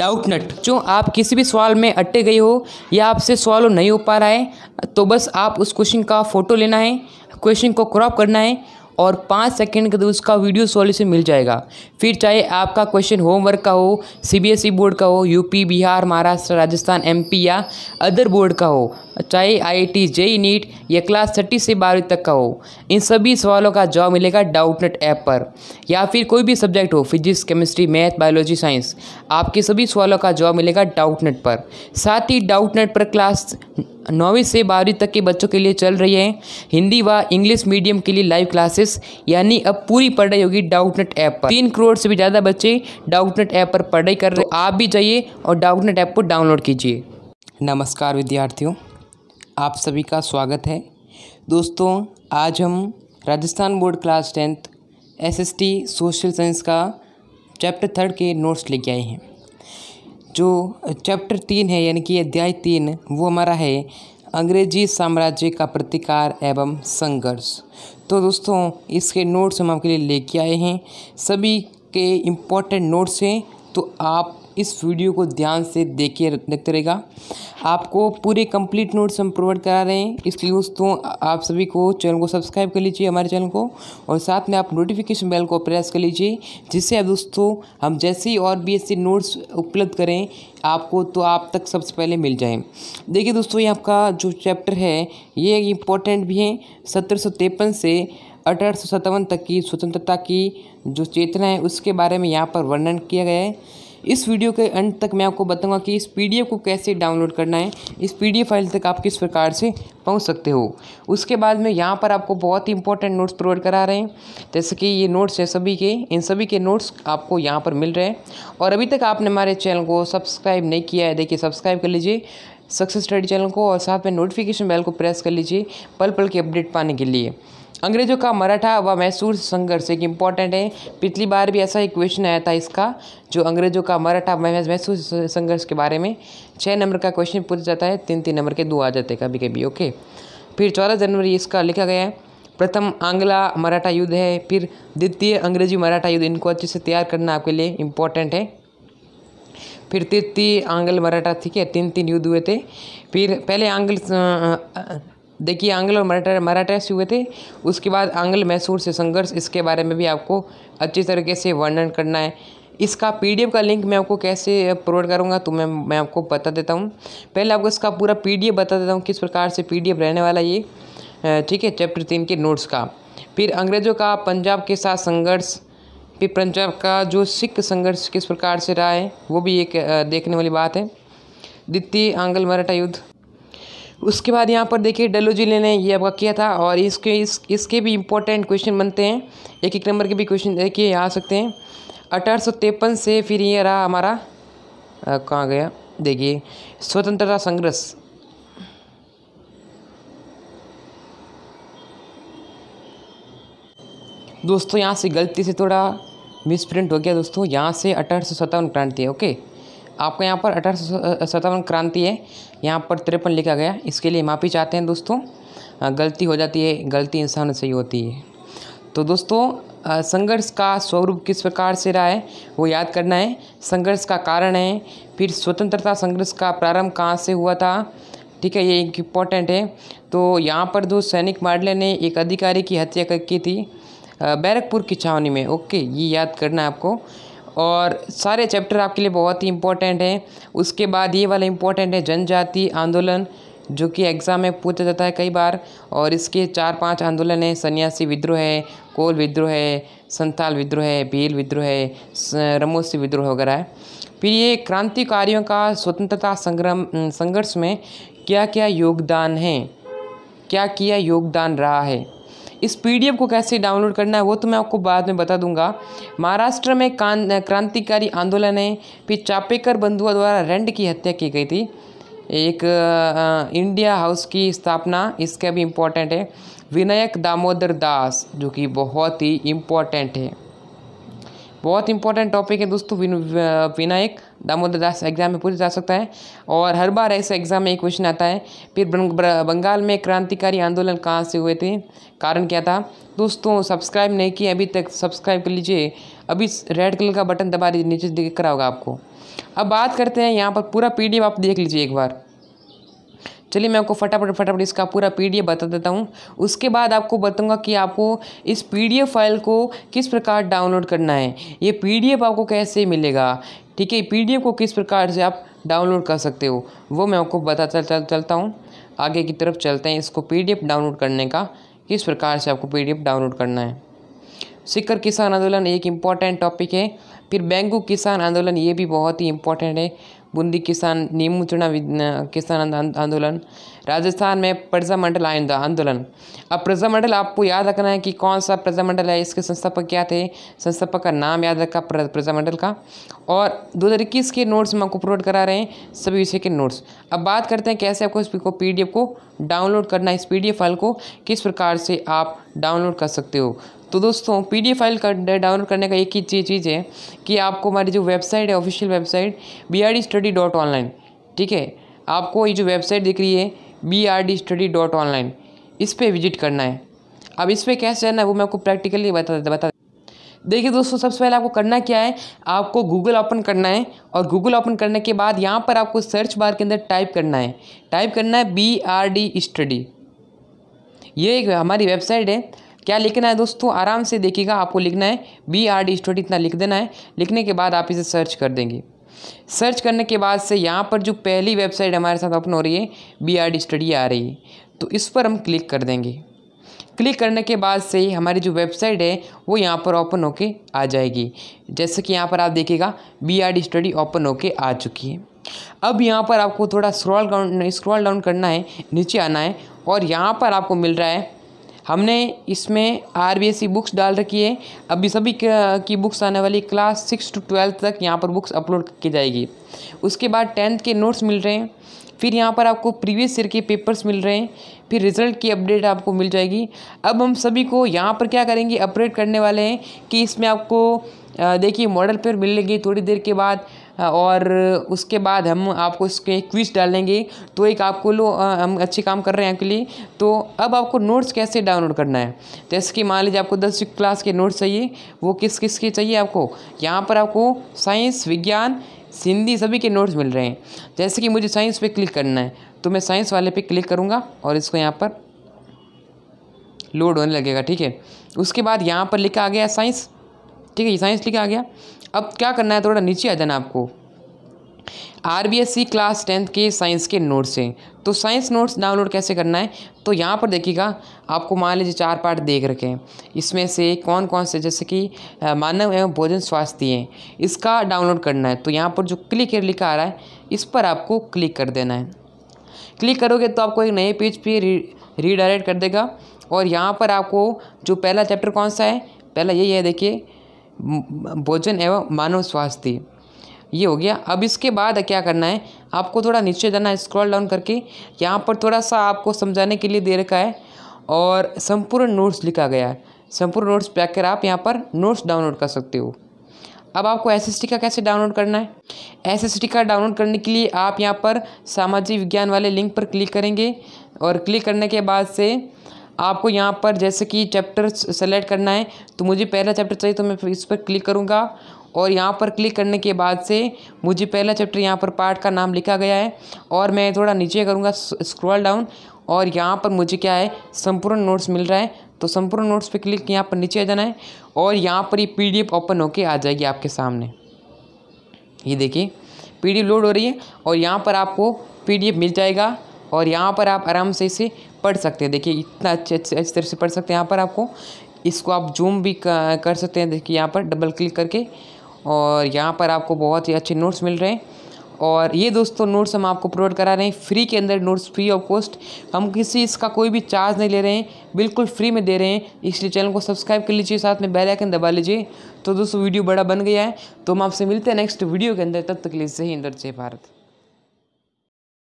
doubt नट जो आप किसी भी सवाल में अटे गए हो या आपसे सवाल नहीं हो पा रहा है तो बस आप उस क्वेश्चन का फ़ोटो लेना है क्वेश्चन को क्रॉप करना है और पाँच सेकंड के अंदर उसका वीडियो सॉल्यूशन मिल जाएगा फिर चाहे आपका क्वेश्चन होमवर्क का हो सीबीएसई बोर्ड e का हो यूपी बिहार महाराष्ट्र राजस्थान एमपी या अदर बोर्ड का हो चाहे आई टी जेई नीट या क्लास थर्टी से बारहवीं तक का हो इन सभी सवालों का जवाब मिलेगा डाउटनेट ऐप पर या फिर कोई भी सब्जेक्ट हो physics chemistry math biology science आपके सभी सवालों का जवाब मिलेगा डाउटनेट पर साथ ही डाउटनेट पर क्लास नौवीं से बारहवीं तक के बच्चों के लिए चल रही है हिंदी व इंग्लिश मीडियम के लिए लाइव क्लासेस यानी अब पूरी पढ़ाई होगी डाउटनेट ऐप पर तीन करोड़ से भी ज़्यादा बच्चे डाउटनेट ऐप पर पढ़ाई कर रहे तो आप भी जाइए और डाउटनेट ऐप को डाउनलोड कीजिए नमस्कार विद्यार्थियों आप सभी का स्वागत है दोस्तों आज हम Rajasthan board class tenth SST social science का चैप्टर थर्ड के नोट्स लेके आए हैं जो चैप्टर तीन है यानी कि अध्याय तीन वो हमारा है अंग्रेजी साम्राज्य का प्रतिकार एवं संघर्ष तो दोस्तों इसके नोट्स हम आपके लिए लेके आए हैं सभी के इम्पोर्टेंट नोट्स हैं तो आप इस वीडियो को ध्यान से देखिए देखते रहेगा आपको पूरे कंप्लीट नोट्स हम प्रोवाइड करा रहे हैं इसलिए दोस्तों आप सभी को चैनल को सब्सक्राइब कर लीजिए हमारे चैनल को और साथ में आप नोटिफिकेशन बेल को प्रेस कर लीजिए जिससे अब दोस्तों हम जैसे ही और भी ऐसे नोट्स उपलब्ध करें आपको तो आप तक सबसे पहले मिल जाए देखिए दोस्तों ये आपका जो चैप्टर है ये इम्पोर्टेंट भी है सत्रह से अठारह तक की स्वतंत्रता की जो चेतना है उसके बारे में यहाँ पर वर्णन किया गया है इस वीडियो के अंत तक मैं आपको बताऊंगा कि इस पीडीएफ को कैसे डाउनलोड करना है इस पीडीएफ फाइल तक आप किस प्रकार से पहुंच सकते हो उसके बाद में यहाँ पर आपको बहुत ही इंपॉर्टेंट नोट्स प्रोवाइड करा रहे हैं जैसे कि ये नोट्स हैं सभी के इन सभी के नोट्स आपको यहाँ पर मिल रहे हैं और अभी तक आपने हमारे चैनल को सब्सक्राइब नहीं किया है देखिए सब्सक्राइब कर लीजिए सक्सेस स्टडी चैनल को और साथ में नोटिफिकेशन बेल को प्रेस कर लीजिए पल पल की अपडेट पाने के लिए अंग्रेजों का मराठा व मैसूर संघर्ष एक इम्पॉर्टेंट है पिछली बार भी ऐसा एक क्वेश्चन आया था इसका जो अंग्रेजों का मराठा मैसूर संघर्ष के बारे में छः नंबर का क्वेश्चन पूछा जाता है तीन तीन नंबर के दो आ जाते हैं कभी कभी ओके फिर चौदह जनवरी इसका लिखा गया है प्रथम आंग्ला मराठा युद्ध है फिर द्वितीय अंग्रेजी मराठा युद्ध इनको अच्छे से तैयार करना आपके लिए इम्पोर्टेंट है फिर तृतीय आंगल मराठा ठीक है तीन तीन युद्ध हुए थे फिर पहले आंगल देखिए आंगल और मराठा मराठा से हुए थे उसके बाद आंगल मैसूर से संघर्ष इसके बारे में भी आपको अच्छी तरीके से वर्णन करना है इसका पीडीएफ का लिंक मैं आपको कैसे प्रोवाइड करूँगा तो मैं मैं आपको बता देता हूँ पहले आपको इसका पूरा पीडीएफ बता देता हूँ किस प्रकार से पीडीएफ रहने वाला ये ठीक है चैप्टर तीन के नोट्स का फिर अंग्रेज़ों का पंजाब के साथ संघर्ष पी पंजाब का जो सिख संघर्ष किस प्रकार से रहा है वो भी एक देखने वाली बात है द्वितीय आंगल मराठा युद्ध उसके बाद यहाँ पर देखिए डल्लू जिले ने ये आपका किया था और इसके इस इसके भी इम्पोर्टेंट क्वेश्चन बनते हैं एक एक नंबर के भी क्वेश्चन देखिए आ सकते हैं अठारह से फिर ये रहा हमारा कहाँ गया देखिए स्वतंत्रता संघर्ष दोस्तों यहाँ से गलती से थोड़ा मिस प्रिंट हो गया दोस्तों यहाँ से अठारह क्रांति है ओके आपको यहाँ पर अठारह क्रांति है यहाँ पर तिरपन लिखा गया इसके लिए माफ़ी चाहते हैं दोस्तों गलती हो जाती है गलती इंसान से ही होती है तो दोस्तों संघर्ष का स्वरूप किस प्रकार से रहा है वो याद करना है संघर्ष का कारण है फिर स्वतंत्रता संघर्ष का प्रारंभ कहाँ से हुआ था ठीक है ये एक है तो यहाँ पर जो सैनिक माडले ने एक अधिकारी की हत्या की थी बैरकपुर की छावनी में ओके ये याद करना है आपको और सारे चैप्टर आपके लिए बहुत ही इंपॉर्टेंट हैं उसके बाद ये वाला इंपॉर्टेंट है जनजाति आंदोलन जो कि एग्ज़ाम में पूछा जाता है कई बार और इसके चार पांच आंदोलन हैं सन्यासी विद्रोह है कोल विद्रोह है संथाल विद्रोह है भील विद्रोह है रमोसी विद्रोह वगैरह है फिर ये क्रांतिकारियों का स्वतंत्रता संग्राम संघर्ष में क्या क्या योगदान है क्या किया योगदान रहा है इस पी को कैसे डाउनलोड करना है वो तो मैं आपको बाद में बता दूंगा महाराष्ट्र में क्रांतिकारी आंदोलन है फिर चापेकर बंधुआ द्वारा रेंड की हत्या की गई थी एक आ, इंडिया हाउस की स्थापना इसका भी इम्पोर्टेंट है विनायक दामोदर दास जो कि बहुत ही इम्पोर्टेंट है बहुत इंपॉर्टेंट टॉपिक है दोस्तों विनायक दामोदर दास एग्जाम में पूछ जा सकता है और हर बार ऐसे एग्जाम में एक क्वेश्चन आता है फिर बंगाल में क्रांतिकारी आंदोलन कहाँ से हुए थे कारण क्या था दोस्तों सब्सक्राइब नहीं किए अभी तक सब्सक्राइब कर लीजिए अभी रेड कलर का बटन दबा दीजिए नीचे दिख रहा होगा आपको अब बात करते हैं यहाँ पर पूरा पी आप देख लीजिए एक बार चलिए मैं आपको फटाफट फटाफट इसका पूरा पीडीएफ बता देता हूँ उसके बाद आपको बताऊँगा कि आपको इस पीडीएफ फाइल को किस प्रकार डाउनलोड करना है ये पीडीएफ आपको कैसे मिलेगा ठीक है पीडीएफ को किस प्रकार से आप डाउनलोड कर सकते हो वो मैं आपको बता चल, चल, चलता हूँ आगे की तरफ चलते हैं इसको पीडीएफ डाउनलोड करने का किस प्रकार से आपको पीडीएफ डाउनलोड करना है सिक्कर किसान आंदोलन एक इम्पॉर्टेंट टॉपिक है फिर बैंकू किसान आंदोलन ये भी बहुत ही इम्पॉर्टेंट है બુંદી કિસાન નીમૂંઝણા કિસાન આંદોલન राजस्थान में प्रजा मंडल आइंदा आंदोलन अब प्रजा मंडल आपको याद रखना है कि कौन सा प्रजा मंडल है इसके संस्थापक क्या थे संस्थापक का नाम याद रखा प्रजा मंडल का और दो हज़ार इक्कीस के नोट्स हम आपको अपलोड करा रहे हैं सभी विषय के नोट्स अब बात करते हैं कैसे आपको इसको पी डी एफ को डाउनलोड करना है इस पी डी एफ फाइल को किस प्रकार से आप डाउनलोड कर सकते हो तो दोस्तों पीडीएफ फाइल का डाउनलोड करने का एक ही चीज़ है कि आपको हमारी जो वेबसाइट है official website B R D study dot online ठीक है आपको ये जो वेबसाइट दिख रही है B R D study dot online इस पर विजिट करना है अब इस पर कैसे रहना है वो मैं आपको प्रैक्टिकली बता बता देखिए दोस्तों सबसे पहले आपको करना क्या है आपको गूगल ओपन करना है और गूगल ओपन करने के बाद यहाँ पर आपको सर्च बार के अंदर टाइप करना है टाइप करना है बी आर डी स्टडी ये एक हमारी वेबसाइट है क्या लिखना है दोस्तों आराम से देखिएगा आपको लिखना है बी आर डी स्टडी इतना लिख देना है लिखने के बाद आप इसे सर्च कर देंगे सर्च करने के बाद से यहाँ पर जो पहली वेबसाइट हमारे साथ ओपन हो रही है बी आर डी स्टडी आ रही है तो इस पर हम क्लिक कर देंगे क्लिक करने के बाद से ही हमारी जो वेबसाइट है वो यहाँ पर ओपन होके आ जाएगी जैसे कि यहाँ पर आप देखिएगा B R D study open होके आ चुकी है अब यहाँ पर आपको थोड़ा स्क्रॉल डाउन स्क्रॉल डाउन करना है नीचे आना है और यहाँ पर आपको मिल रहा है हमने इसमें R B S C books डाल रखी है अभी सभी की बुक्स आने वाली क्लास सिक्स टू ट्वेल्थ तक यहाँ पर बुक्स अपलोड की जाएगी उसके बाद टेंथ के नोट्स मिल रहे हैं फिर यहाँ पर आपको प्रीवियस ईयर के पेपर्स मिल रहे हैं फिर रिजल्ट की अपडेट आपको मिल जाएगी अब हम सभी को यहाँ पर क्या करेंगे अपडेट करने वाले हैं कि इसमें आपको देखिए मॉडल पेपर मिलेगी थोड़ी देर के बाद और उसके बाद हम आपको उसके क्विज़ डालेंगे तो एक आपको लो हम अच्छे काम कर रहे हैं आपके लिए तो अब आपको नोट्स कैसे डाउनलोड करना है जैसे तो कि मान लीजिए आपको दस क्लास के नोट्स चाहिए वो किस किस के चाहिए आपको यहाँ पर आपको साइंस विज्ञान हिंदी सभी के नोट्स मिल रहे हैं जैसे कि मुझे साइंस पे क्लिक करना है तो मैं साइंस वाले पे क्लिक करूँगा और इसको यहाँ पर लोड होने लगेगा ठीक है उसके बाद यहाँ पर लिखा आ गया साइंस ठीक है साइंस लिखा आ गया अब क्या करना है थोड़ा नीचे आ जाना आपको R B S C class tenth के साइंस के नोट्स हैं तो साइंस नोट्स डाउनलोड कैसे करना है तो यहाँ पर देखिएगा आपको मान लीजिए चार पार्ट देख रखे हैं इसमें से कौन कौन से जैसे कि मानव एवं भोजन स्वास्थ्य हैं इसका डाउनलोड करना है तो यहाँ पर जो क्लिक है लिखा आ रहा है इस पर आपको क्लिक कर देना है क्लिक करोगे तो आपको एक नए पेज पर रीडायरेक्ट कर देगा और यहाँ पर आपको जो पहला चैप्टर कौन सा है पहला यही है देखिए भोजन एवं मानव स्वास्थ्य ये हो गया अब इसके बाद क्या करना है आपको थोड़ा नीचे जाना है स्क्रॉल डाउन करके यहाँ पर थोड़ा सा आपको समझाने के लिए दे रखा है और संपूर्ण नोट्स लिखा गया है संपूर्ण नोट्स पैक कर आप यहाँ पर नोट्स डाउनलोड कर सकते हो अब आपको एस का कैसे डाउनलोड करना है एस का डाउनलोड करने के लिए आप यहाँ पर सामाजिक विज्ञान वाले लिंक पर क्लिक करेंगे और क्लिक करने के बाद से आपको यहाँ पर जैसे कि चैप्टर सेलेक्ट करना है तो मुझे पहला चैप्टर चाहिए तो मैं इस पर क्लिक करूँगा और यहाँ पर क्लिक करने के बाद से मुझे पहला चैप्टर यहाँ पर पार्ट का नाम लिखा गया है और मैं थोड़ा नीचे करूँगा स्क्रॉल डाउन और यहाँ पर मुझे क्या है संपूर्ण नोट्स मिल रहा है तो संपूर्ण नोट्स पे क्लिक यहाँ पर नीचे आ जाना है और यहाँ पर ये यह पीडीएफ ओपन होके आ जाएगी आपके सामने ये देखिए पीडीएफ लोड हो रही है और यहाँ पर आपको पीडीएफ मिल जाएगा और यहाँ पर आप आराम से इसे पढ़ सकते हैं देखिए इतना अच्छे अच्छे अच्छी तरह से पढ़ सकते हैं यहाँ पर आपको इसको आप जूम भी कर सकते हैं देखिए यहाँ पर डबल क्लिक करके और यहाँ पर आपको बहुत ही अच्छे नोट्स मिल रहे हैं और ये दोस्तों नोट्स हम आपको प्रोवाइड करा रहे हैं फ्री के अंदर नोट्स फ्री ऑफ कॉस्ट हम किसी इसका कोई भी चार्ज नहीं ले रहे हैं बिल्कुल फ्री में दे रहे हैं इसलिए चैनल को सब्सक्राइब कर लीजिए साथ में बेल आइकन दबा लीजिए तो दोस्तों वीडियो बड़ा बन गया है तो हम आपसे मिलते हैं नेक्स्ट वीडियो के अंदर तब तक के लिए सही अंदर जय भारत